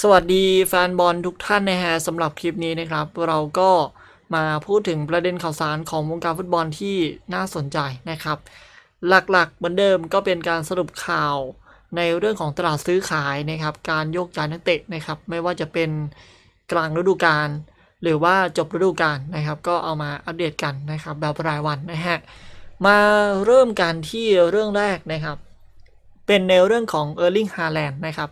สวัสดีแฟนบอลทุกท่านนะฮะสำหรับคลิปนี้นะครับ เราก็มาพูดถึงประเด็นข่าวสารของวงการฟุตบอลที่น่าสนใจนะครับ หลักๆเหมือนเดิมก็เป็นการสรุปข่าวในเรื่องของตลาดซื้อขายนะครับ การโยกย้ายนักเตะนะครับ ไม่ว่าจะเป็นกลางฤดูกาลหรือว่าจบฤดูกาลนะครับ ก็เอามาอัปเดตกันนะครับ แบบรายวันนะฮะมาเริ่มกันที่เรื่องแรกนะครับ เป็นในเรื่องของเออร์ลิงฮาแลนด์นะครับ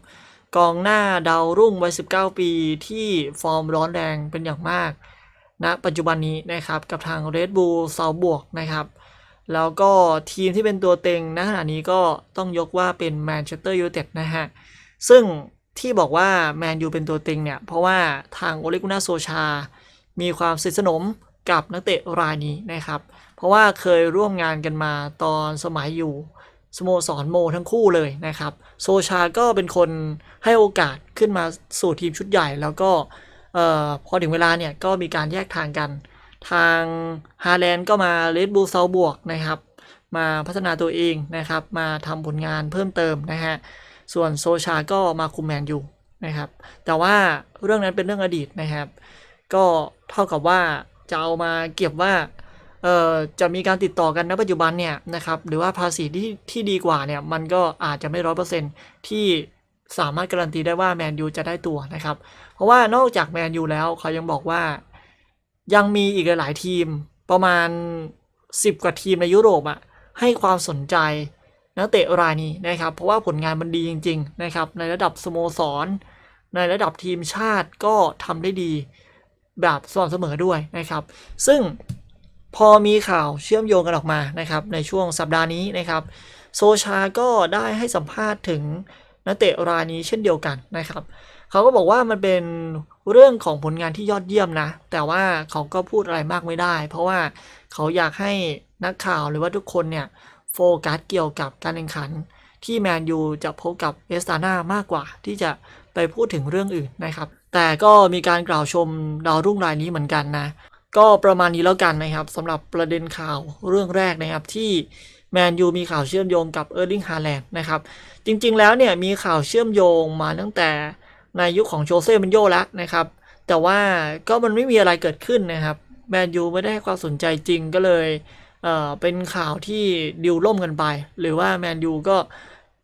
กองหน้าดาวรุ่งวัย19 ปีที่ฟอร์มร้อนแรงเป็นอย่างมากณนะปัจจุบันนี้นะครับกับทาง Red Bull ซาบวกนะครับแล้วก็ทีมที่เป็นตัวเต็งณขณะนี้ก็ต้องยกว่าเป็นแมนเชสเตอร์ยูไนเต็ดนะฮะซึ่งที่บอกว่าแมนยูเป็นตัวเต็งเนี่ยเพราะว่าทางโอเลกุนาโซชา มีความสนิทสนมกับนักเตะรายนี้นะครับเพราะว่าเคยร่วมงานกันมาตอนสมัยอยู่สโมสรโมทั้งคู่เลยนะครับ โซชา ก็เป็นคนให้โอกาสขึ้นมาสู่ทีมชุดใหญ่ แล้วก็พอถึงเวลาเนี่ยก็มีการแยกทางกัน ทางฮาแลนด์ก็มาเลดบูลเซาบวกนะครับมาพัฒนาตัวเองนะครับ มาทำผลงานเพิ่มเติมนะฮะ ส่วนโซชาก็มาคุมแมนอยู่นะครับ แต่ว่าเรื่องนั้นเป็นเรื่องอดีตนะครับ ก็เท่ากับว่าจะเอามาเก็บว่าจะมีการติดต่อกันในปัจจุบันเนี่ยนะครับ หรือว่าภาษีที่ที่ดีกว่าเนี่ยมันก็อาจจะไม่ร้อยเปอร์เซ็นที่สามารถการันตีได้ว่าแมนยูจะได้ตัวนะครับ เพราะว่านอกจากแมนยูแล้วเขายังบอกว่า ยังมีอีกหลายทีมประมาณ 10 กว่าทีมในยุโรปอะให้ความสนใจนักเตะรายนี้นะครับ เพราะว่าผลงานมันดีจริง ๆ นะครับ ในระดับสโมสรในระดับทีมชาติก็ทำได้ดีแบบสม่ำเสมอด้วยนะครับ ซึ่งพอมีข่าวเชื่อมโยงกันออกมานะครับในช่วงสัปดาห์นี้นะครับโซชาก็ได้ให้สัมภาษณ์ถึงนักเตะรายนี้เช่นเดียวกันนะครับ เขาก็บอกว่ามันเป็นเรื่องของผลงานที่ยอดเยี่ยมนะ แต่ว่าเขาก็พูดอะไรมากไม่ได้ เพราะว่าเขาอยากให้นักข่าวหรือว่าทุกคนเนี่ยโฟกัสเกี่ยวกับการแข่งขันที่แมนยูจะพบกับเอสตาน่ามากกว่าที่จะไปพูดถึงเรื่องอื่นนะครับ แต่ก็มีการกล่าวชมดาวรุ่งรายนี้เหมือนกันนะก็ประมาณนี้แล้วกันนะครับสำหรับประเด็นข่าวเรื่องแรกนะครับที่แมนยูมีข่าวเชื่อมโยงกับเออร์ลิงฮาแลนด์นะครับ จริงๆ แล้วเนี่ยมีข่าวเชื่อมโยงมาตั้งแต่ในยุคขของโชเซ่มันโยแล้วนะครับ แต่ว่าก็มันไม่มีอะไรเกิดขึ้นนะครับแมนยูไม่ได้ให้ความสนใจจริงก็เลยเเป็นข่าวที่ดิวล่มกันไป หรือว่าแมนยูก็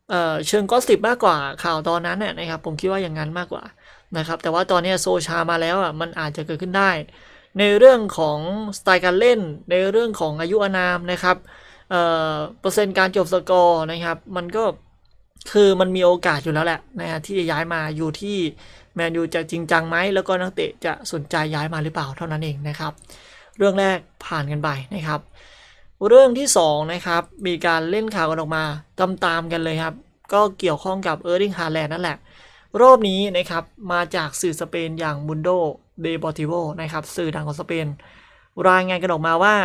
เเชิงก็สิบมากกว่าข่าวตอนนั้นน่ยนะครับผมคิดว่าอย่างนั้นมากกว่านะครับแต่ว่าตอนนี้โซชามาแล้วอ่ะมันอาจจะเกิดขึ้นได้ในเรื่องของสไตล์การเล่น ในเรื่องของอายุอานามนะครับเปอร์เซ็นต์การจบสกอร์นะครับมันก็คือมันมีโอกาสอยู่แล้วแหละนะที่จะย้ายมาอยู่ที่แมนยูจะจริงจังไหมแล้วก็นักเตะจะสนใจย้ายมาหรือเปล่าเท่านั้นเองนะครับเรื่องแรกผ่านกันไปนะครับเรื่องที่2นะครับมีการเล่นข่าวกันออกมาตามตามกันเลยครับก็เกี่ยวข้องกับเออร์ลิงฮาแลนด์นั่นแหละรอบนี้นะครับมาจากสื่อสเปนอย่างมุนโดเดปอติโวนะครับสื่อดังของสเปนรายงานกันออกมาว่า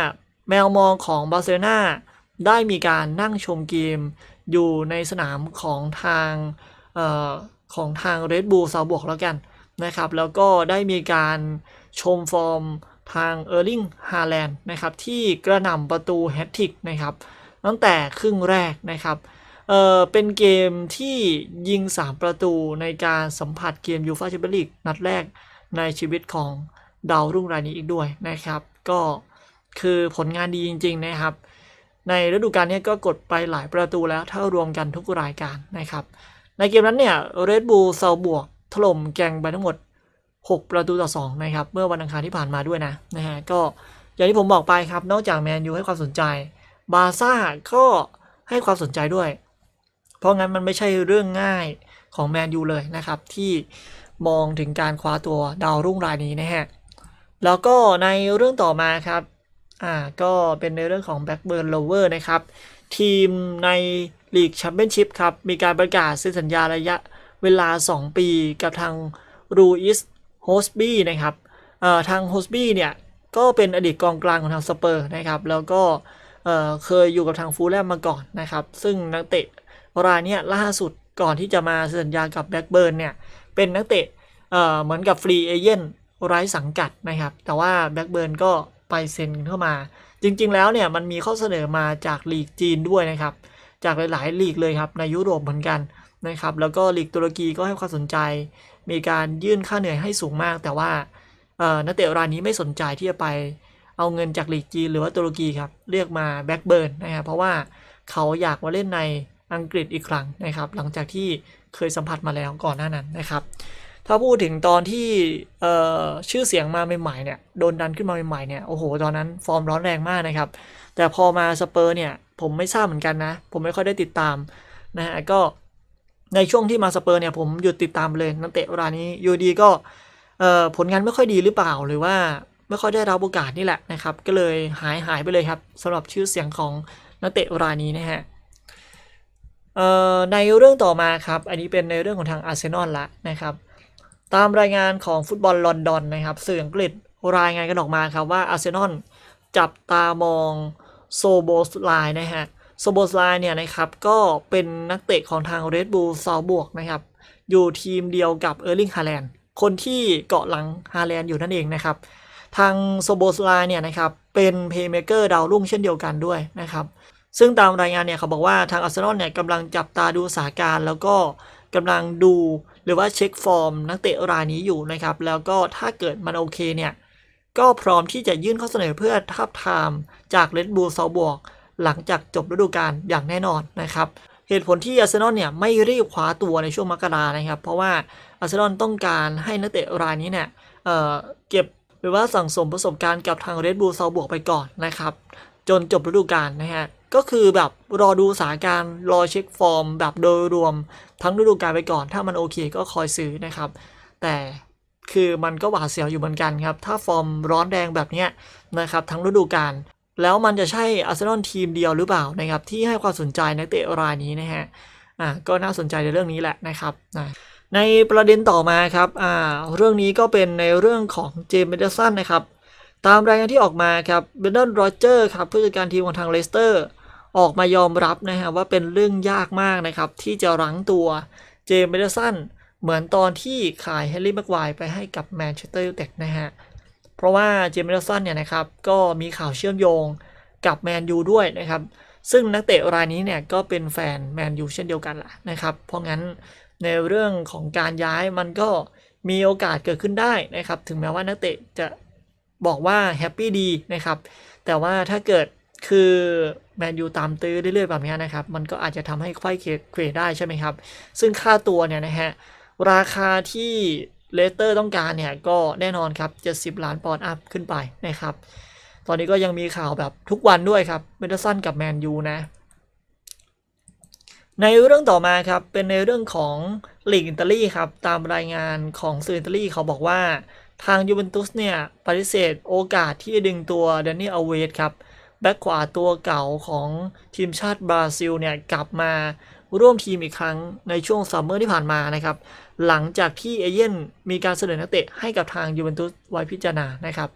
แมวมองของบาร์เซโลนาได้มีการนั่งชมเกมอยู่ในสนามของทางออของทางเรดบูลซาบวกแล้วกันนะครับแล้วก็ได้มีการชมฟอร์มทางเออร์ลิงฮาแลนด์นะครับที่กระหน่ำประตูแฮตติกนะครับตั้งแต่ครึ่งแรกนะครับเออเป็นเกมที่ยิง 3ประตูในการสัมผัสเกมยูฟาแชมเปี้ยนลีกนัดแรกในชีวิตของดาวรุ่งรายนี้อีกด้วยนะครับ ก็คือผลงานดีจริง ๆนะครับ ในฤดูกาลนี้ก็กดไปหลายประตูแล้ว ถ้ารวมกันทุกรายการนะครับ ในเกมนั้นเนี่ยเรดบูลเซาบวกถล่มแกงไปทั้งหมด 6 ประตูต่อ 2 นะครับ เมื่อวันอังคารที่ผ่านมาด้วยนะนะฮะก็อย่างที่ผมบอกไปครับ นอกจากแมนยูให้ความสนใจบาซ่าก็ให้ความสนใจด้วย เพราะงั้นมันไม่ใช่เรื่องง่ายของแมนยูเลยนะครับ ที่มองถึงการคว้าตัวดาวรุ่งรายนี้นะฮะ แล้วก็ในเรื่องต่อมาครับ อ่า ก็เป็นในเรื่องของแบ็กเบิร์นโลเวอร์นะครับ ทีมในลีกแชมเปี้ยนชิพครับ มีการประกาศเซ็นสัญญาระยะเวลา 2 ปีกับทางรูอิสโฮสบี้นะครับเอ่อทางโฮสบี้เนี่ย ก็เป็นอดีตกองกลางของทางสเปอร์นะครับ แล้วก็เอ่อเคยอยู่กับทางฟูลแลมมาก่อนนะครับ ซึ่งนักเตะรายนี้ล่าสุดก่อนที่จะมาเซ็นสัญญากับแบ็กเบิร์นเนี่ยเป็นนักเตะเหมือนกับฟรีเอเย่นไร้สังกัดนะครับแต่ว่าแบ็กเบิร์นก็ไปเซ็นเข้ามา จริงๆแล้วเนี่ยมันมีข้อเสนอมาจากลีกจีนด้วยนะครับ จากหลายๆลีกเลยครับในยุโรปเหมือนกันนะครับแล้วก็ลีกตุรกีก็ให้ความสนใจ มีการยื่นค่าเหนื่อยให้สูงมาก แต่ว่านักเตะรายนี้ไม่สนใจที่จะไป เอาเงินจากลีกจีน หรือว่าตุรกีครับเรียกมาแบ็กเบิร์นนะครับเพราะว่าเขาอยากมาเล่นในอังกฤษอีกครั้งนะครับหลังจากที่เคยสัมผัสมาแล้วก่อนหน้านั้นนะครับถ้าพูดถึงตอนที่ชื่อเสียงมาใหม่ๆเนี่ยโดนดันขึ้นมาใหม่ๆเนี่ยโอ้โห ตอนนั้นฟอร์มร้อนแรงมากนะครับแต่พอมาสเปอร์เนี่ยผมไม่ทราบเหมือนกันนะ ผมไม่ค่อยได้ติดตามนะฮะก็ในช่วงที่มาสเปอร์เนี่ยผมหยุดติดตามเลย นักเตะรายนี้ยูดีก็ผลงานไม่ค่อยดีหรือเปล่าหรือว่าไม่ค่อยได้รับโอกาสนี่แหละนะครับก็เลยหายหายไปเลยครับสำหรับชื่อเสียงของนักเตะรายนี้นะฮะในเรื่องต่อมาครับอันนี้เป็นในเรื่องของทางอาร์เซนอลละนะครับ ตามรายงานของฟุตบอลลอนดอนนะครับ สื่ออังกฤษรายงานกันออกมาครับว่าอาร์เซนอลจับตามองโซโบสไลนะฮะ โซโบสไลเนี่ยนะครับก็เป็นนักเตะของทางเรดบูลซาวบวกนะครับ อยู่ทีมเดียวกับเออร์ลิงฮาแลนด์ คนที่เกาะหลังฮาแลนด์อยู่นั่นเองนะครับ ทางโซโบสไลเนี่ยนะครับเป็นเพย์เมเกอร์ดาวรุ่งเช่นเดียวกันด้วยนะครับซึ่งตามรายงานเนี่ยเขาบอกว่าทางอาร์เซนอลเนี่ยกำลังจับตาดูสถานการณ์แล้วก็กำลังดูหรือว่าเช็คฟอร์มนักเตะรายนี้อยู่นะครับ แล้วก็ถ้าเกิดมันโอเคเนี่ย ก็พร้อมที่จะยื่นข้อเสนอเพื่อทับทาม จากเลดบูลเซาบวก หลังจากจบฤดูกาลอย่างแน่นอนนะครับ เหตุผลที่อาร์เซนอลเนี่ยไม่รีบคว้าตัวในช่วงมกรานะครับ เพราะว่าอาร์เซนอลต้องการให้นักเตะรายนี้เนี่ยเเก็บหรือว่าสั่งสมประสบการณ์กับทางเรดบูลเซาบวกไปก่อนนะครับจนจบฤดูกาลนะฮะ ก็คือแบบรอดูสถานการณ์รอเช็คฟอร์มแบบโดยรวม ทั้งฤดูกาลไปก่อน ถ้ามันโอเคก็คอยซื้อนะครับ แต่คือมันก็หวาดเสียวอยู่เหมือนกันครับ ถ้าฟอร์มร้อนแดงแบบนี้นะครับ ทั้งฤดูกาลแล้วมันจะใช่อาร์เซนอลทีมเดียวหรือเปล่านะครับที่ให้ความสนใจในเตะรายนี้นะฮะอ่ะก็น่าสนใจในเรื่องนี้แหละนะครับในประเด็นต่อมาครับอ่าเรื่องนี้ก็เป็นในเรื่องของเจมส์เบเดสันนะครับตามรายงานที่ออกมาครับเบนดอนโรเจอร์ครับผู้จัดการทีมของทางเลสเตอร์ออกมายอมรับนะฮะว่าเป็นเรื่องยากมากนะครับ ที่จะรั้งตัวเจมส์เบดสันเหมือนตอนที่ขายแฮร์รี่แม็กไวไปให้กับแมนเชสเตอร์ยูไนเต็ดนะฮะเพราะว่าเจมส์เบดสันเนี่ยนะครับ ก็มีข่าวเชื่อมโยงกับแมนยูด้วยนะครับ ซึ่งนักเตะรายนี้เนี่ยก็เป็นแฟนแมนยูเช่นเดียวกันละนะครับ เพราะงั้นในเรื่องของการย้ายมันก็มีโอกาสเกิดขึ้นได้นะครับถึงแม้ว่านักเตะจะบอกว่าแฮปปี้ดีนะครับ แต่ว่าถ้าเกิดคือแมนยูตามตื้อเรื่อยๆแบบนี้นะครับ มันก็อาจจะทำให้ไข้เควได้ใช่ไหมครับ ซึ่งค่าตัวเนี่ยนะฮะ ราคาที่เลสเตอร์ต้องการเนี่ยก็แน่นอนครับ 70 ล้านปอนด์อัพขึ้นไปนะครับ ตอนนี้ก็ยังมีข่าวแบบทุกวันด้วยครับเมนดสันกับแมนยูนะ ในเรื่องต่อมาครับเป็นในเรื่องของลีกอิตาลีครับตามรายงานของสื่ออิตาลีเขาบอกว่าทางยูเวนตุสเนี่ยปฏิเสธโอกาสที่จะดึงตัวแดนนี่อเวสครับแบ็กขวาตัวเก่าของทีมชาติบราซิลเนี่ยกลับมาร่วมทีมอีกครั้งในช่วงซัมเมอร์ที่ผ่านมานะครับ หลังจากที่เอเย่นมีการเสนอนักเตะให้กับทางยูเวนตุสไว้พิจารณานะครับ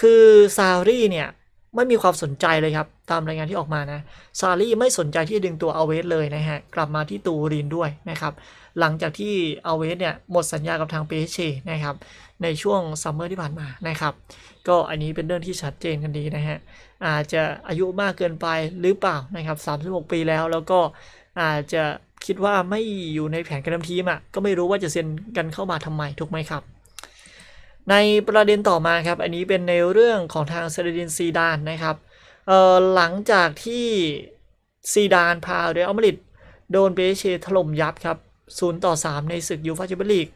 คือซารีเนี่ยไม่มีความสนใจเลยครับตามรายงานที่ออกมานะซารีไม่สนใจที่จะดึงตัวอเวสเลยนะฮะกลับมาที่ตูรินด้วยนะครับหลังจากที่เอาเวสเนี่ย หมดสัญญากับทางเปเชนะครับในช่วงซัมเมอร์ที่ผ่านมานะครับก็อันนี้เป็นเรื่องที่ชัดเจนกันดีนะฮะอาจจะอายุมากเกินไปหรือเปล่านะครับ36 ปีแล้ว แล้วก็อาจจะคิดว่าไม่อยู่ในแผนการทมทีมอ่ะก็ไม่รู้ว่าจะเซ็นกันเข้ามาทำไมถูกไหมครับ ในประเด็นต่อมาครับ อันนี้เป็นในเรื่องของทางเซเดดินซีดานนะครับเอ่อหลังจากที่ซีดานพาเรอัลมาดริดโดนเบเชถล่มยับครับ0ต่อ 3 ในศึกยูฟาแชมเปี้ยนลีก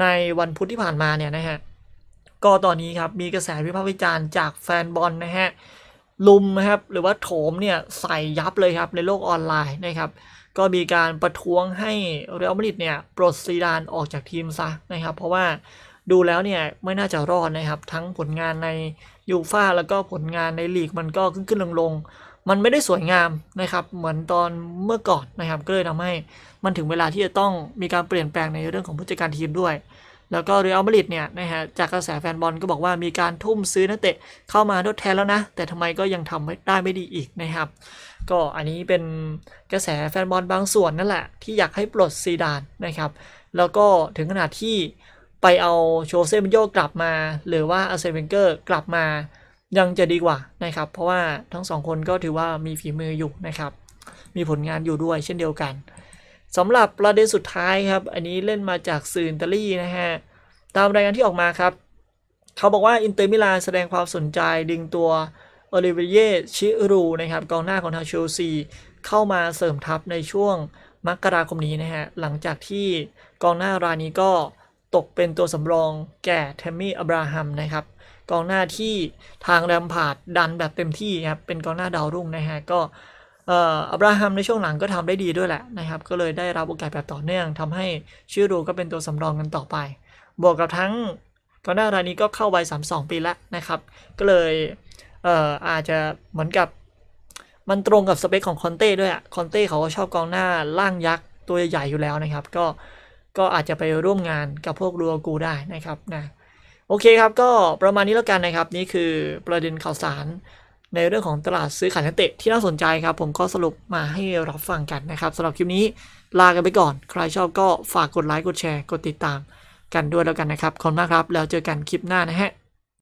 ในวันพุธที่ผ่านมาเนี่ยนะฮะ ก็ตอนนี้ครับ มีกระแสวิพากษ์วิจารณ์จากแฟนบอลนะฮะลุมนะครับหรือว่าโถมเนี่ยใส่ยับเลยครับในโลกออนไลน์นะครับ ก็มีการประท้วงให้เรอัลมาดริดเนี่ยปลดซีดานออกจากทีมซะนะครับ เพราะว่าดูแล้วเนี่ยไม่น่าจะรอดนะครับ ทั้งผลงานในยูฟ่าแล้วก็ผลงานในลีกมันก็ขึ้นขึ้นลงลงมันไม่ได้สวยงามนะครับเหมือนตอนเมื่อก่อนนะครับก็เลยทำให้มันถึงเวลาที่จะต้องมีการเปลี่ยนแปลงในเรื่องของผู้จัดการทีมด้วย แล้วก็เรอัลมาดริดเนี่ยนะฮะจากกระแสแฟนบอลก็บอกว่ามีการทุ่มซื้อนักเตะเข้ามาทดแทนแล้วนะ แต่ทำไมก็ยังทำได้ไม่ดีอีกนะครับ ก็อันนี้เป็นกระแสแฟนบอลบางส่วนนั่นแหละที่อยากให้ปลดซีดานนะครับแล้วก็ถึงขนาดที่ไปเอาโชเซมิโยกลับมา หรือว่าอาเซเวนเกอร์กลับมายังจะดีกว่านะครับ เพราะว่าทั้งสองคนก็ถือว่ามีฝีมืออยู่นะครับ มีผลงานอยู่ด้วยเช่นเดียวกัน สำหรับประเด็นสุดท้ายครับ อันนี้เล่นมาจากสื่ออิตาลีนะฮะ ตามรายงานที่ออกมาครับ เขาบอกว่าอินเตอร์มิลานแสดงความสนใจดึงตัวโอลิเวียชิรูนะครับ กองหน้าของทางเชลซีเข้ามาเสริมทัพในช่วงมกราคมนี้นะฮะ หลังจากที่กองหน้ารายนี้ก็ตกเป็นตัวสำรองแก่เทมมี่อับราฮัมนะครับกองหน้าที่ทางแรมพาดดันแบบเต็มที่ครับเป็นกองหน้าดาวรุ่งนะฮะก็อับราฮัมในช่วงหลังก็ทำได้ดีด้วยแหละนะครับ ก็เลยได้รับโอกาสแบบต่อเนื่อง ทำให้ชื่อดูก็เป็นตัวสำรองกันต่อไป บวกกับทั้งกองหน้ารายนี้ก็เข้าวัยองปีแล้วนะครับ ก็เลยเอออาจจะเหมือนกับมันตรงกับสเปคของคอนเต้ด้วยอะคอนเต้เขาก็ชอบกองหน้าล่างยักษ์ตัวใหญ่อยู่แล้วนะครับ ก็ก็อาจจะไปร่วมงานกับพวกรัวกูได้นะครับนะโอเคครับก็ประมาณนี้แล้วกันนะครับนี่คือประเด็นข่าวสาร ในเรื่องของตลาดซื้อขายนักเตะที่น่าสนใจครับผมก็สรุปมาให้รับฟังกันนะครับสำหรับคลิปนี้ลากันไปก่อน ใครชอบก็ฝากกดไลค์กดแชร์กดติดตามกันด้วยแล้วกันนะครับขอบคุณมากครับแล้วเจอกันคลิปหน้านะฮะ